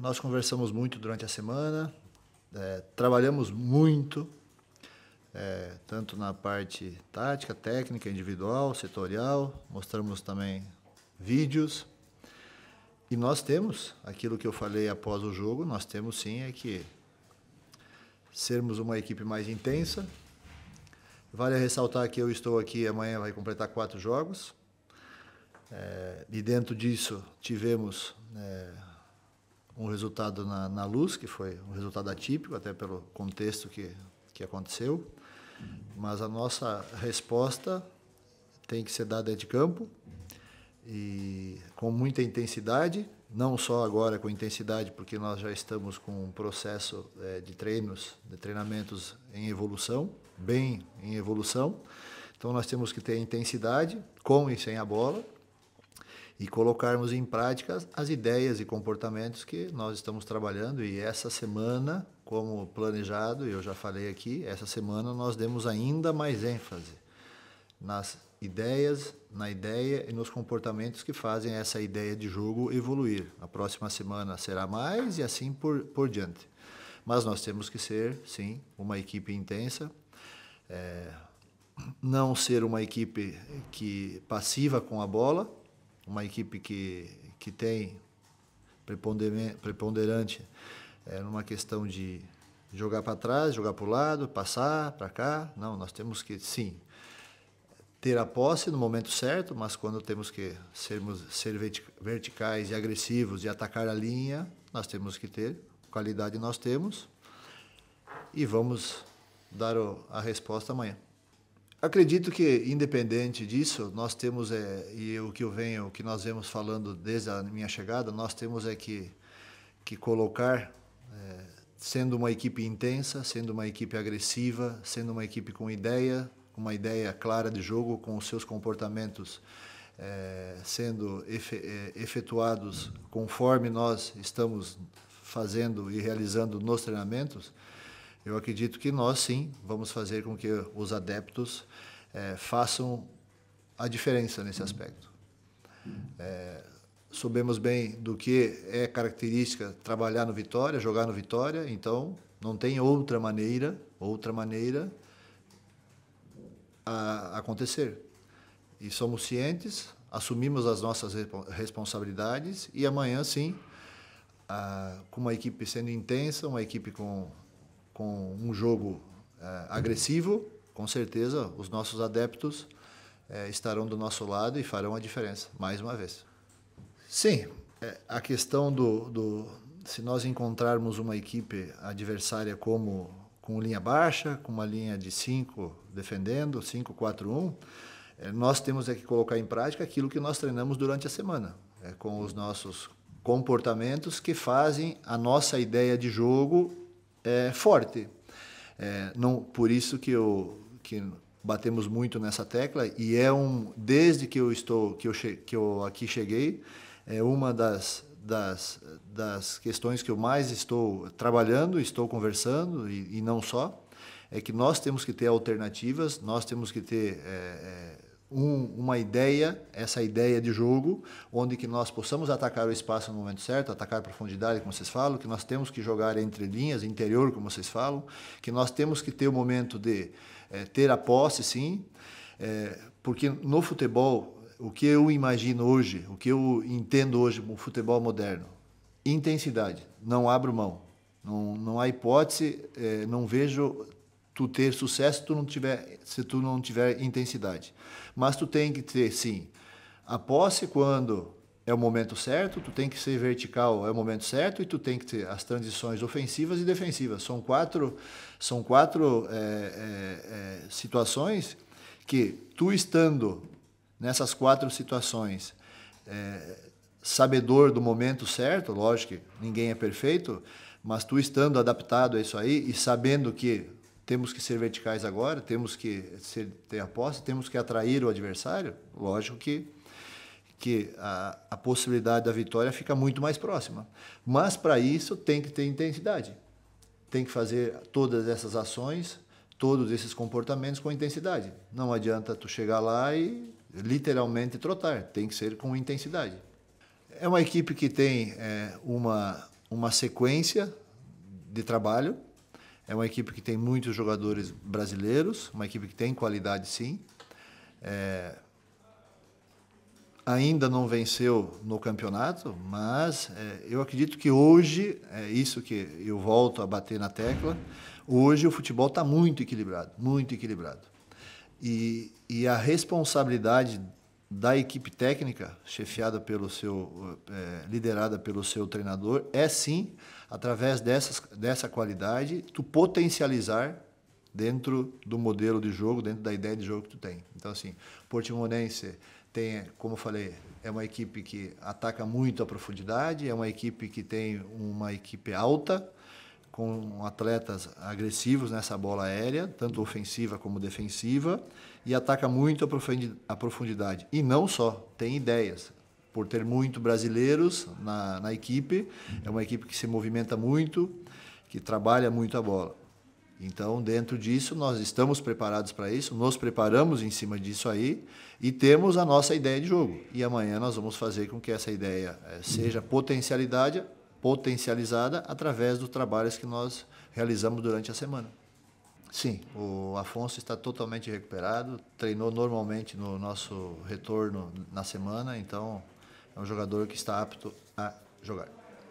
Nós conversamos muito durante a semana, é, trabalhamos muito, é, tanto na parte tática, técnica, individual, setorial, mostramos também vídeos. E nós temos, aquilo que eu falei após o jogo, nós temos sim é que sermos uma equipe mais intensa. Vale ressaltar que eu estou aqui, amanhã vai completar quatro jogos. É, e dentro disso tivemos é, um resultado na, na luz, que foi um resultado atípico, até pelo contexto que, que aconteceu. Mas a nossa resposta tem que ser dada de campo e com muita intensidade, não só agora com intensidade, porque nós já estamos com um processo é, de treinos, de treinamentos em evolução, bem em evolução. Então nós temos que ter intensidade com e sem a bola e colocarmos em prática as ideias e comportamentos que nós estamos trabalhando. E essa semana, como planejado, eu já falei aqui, essa semana nós demos ainda mais ênfase nas ideias, na ideia e nos comportamentos que fazem essa ideia de jogo evoluir. A próxima semana será mais e assim por, por diante. Mas nós temos que ser, sim, uma equipe intensa. É, não ser uma equipe que passiva com a bola, uma equipe que, que tem preponderante é, numa questão de jogar para trás, jogar para o lado, passar para cá. Não, nós temos que, sim, ter a posse no momento certo, mas quando temos que sermos ser verticais e agressivos e atacar a linha, nós temos que ter qualidade nós temos e vamos dar a resposta amanhã. Acredito que, independente disso, nós temos, é, e o que eu venho, o que nós vemos falando desde a minha chegada, nós temos é que, que colocar, é, sendo uma equipe intensa, sendo uma equipe agressiva, sendo uma equipe com ideia, uma ideia clara de jogo, com os seus comportamentos é, sendo é, efetuados conforme nós estamos fazendo e realizando nos treinamentos, eu acredito que nós sim vamos fazer com que os adeptos é, façam a diferença nesse aspecto. É, soubemos bem do que é característica trabalhar no Vitória, jogar no Vitória, então não tem outra maneira, outra maneira a acontecer. E somos cientes, assumimos as nossas responsabilidades e amanhã sim, a, ah, com uma equipe sendo intensa, uma equipe com com um jogo é, agressivo, com certeza os nossos adeptos é, estarão do nosso lado e farão a diferença, mais uma vez. Sim, é, a questão do, do, se nós encontrarmos uma equipe adversária como com linha baixa, com uma linha de 5 defendendo, 5-4-1, é, nós temos é que colocar em prática aquilo que nós treinamos durante a semana, é, com os nossos comportamentos que fazem a nossa ideia de jogo é, forte. É, não, por isso que eu que batemos muito nessa tecla e é um desde que eu estou que eu che, que eu aqui cheguei é uma das das, das questões que eu mais estou trabalhando, estou conversando e, e não só é que nós temos que ter alternativas, nós temos que ter é, é um, uma ideia, essa ideia de jogo, onde que nós possamos atacar o espaço no momento certo, atacar profundidade, como vocês falam, que nós temos que jogar entre linhas, interior, como vocês falam, que nós temos que ter o momento de é, ter a posse, sim, é, porque no futebol, o que eu imagino hoje, o que eu entendo hoje como futebol moderno, intensidade, não abro mão, não, não há hipótese, é, não vejo tu ter sucesso tu não tiver se tu não tiver intensidade mas tu tem que ter sim a posse quando é o momento certo tu tem que ser vertical é o momento certo e tu tem que ter as transições ofensivas e defensivas são quatro são quatro é, é, é, situações que tu estando nessas quatro situações é, sabedor do momento certo lógico que ninguém é perfeito mas tu estando adaptado a isso aí e sabendo que temos que ser verticais agora, temos que ser, ter aposta, temos que atrair o adversário, lógico que que a, a possibilidade da vitória fica muito mais próxima. Mas para isso tem que ter intensidade. Tem que fazer todas essas ações, todos esses comportamentos com intensidade. Não adianta tu chegar lá e literalmente trotar, tem que ser com intensidade. É uma equipe que tem é, uma, uma sequência de trabalho é uma equipe que tem muitos jogadores brasileiros, uma equipe que tem qualidade, sim. É, ainda não venceu no campeonato, mas é, eu acredito que hoje, é isso que eu volto a bater na tecla, hoje o futebol está muito equilibrado, muito equilibrado. E, e a responsabilidade da equipe técnica, chefiada pelo seu, é, liderada pelo seu treinador, é sim através dessas, dessa qualidade tu potencializar dentro do modelo de jogo, dentro da ideia de jogo que tu tem. Então assim, Portimonense tem, como eu falei, é uma equipe que ataca muito a profundidade, é uma equipe que tem uma equipe alta, com atletas agressivos nessa bola aérea, tanto ofensiva como defensiva, e ataca muito a profundidade. E não só, tem ideias. Por ter muito brasileiros na, na equipe, é uma equipe que se movimenta muito, que trabalha muito a bola. Então, dentro disso, nós estamos preparados para isso, nos preparamos em cima disso aí e temos a nossa ideia de jogo. E amanhã nós vamos fazer com que essa ideia eh, seja potencialidade, potencializada através dos trabalhos que nós realizamos durante a semana. Sim, o Afonso está totalmente recuperado, treinou normalmente no nosso retorno na semana, então é um jogador que está apto a jogar.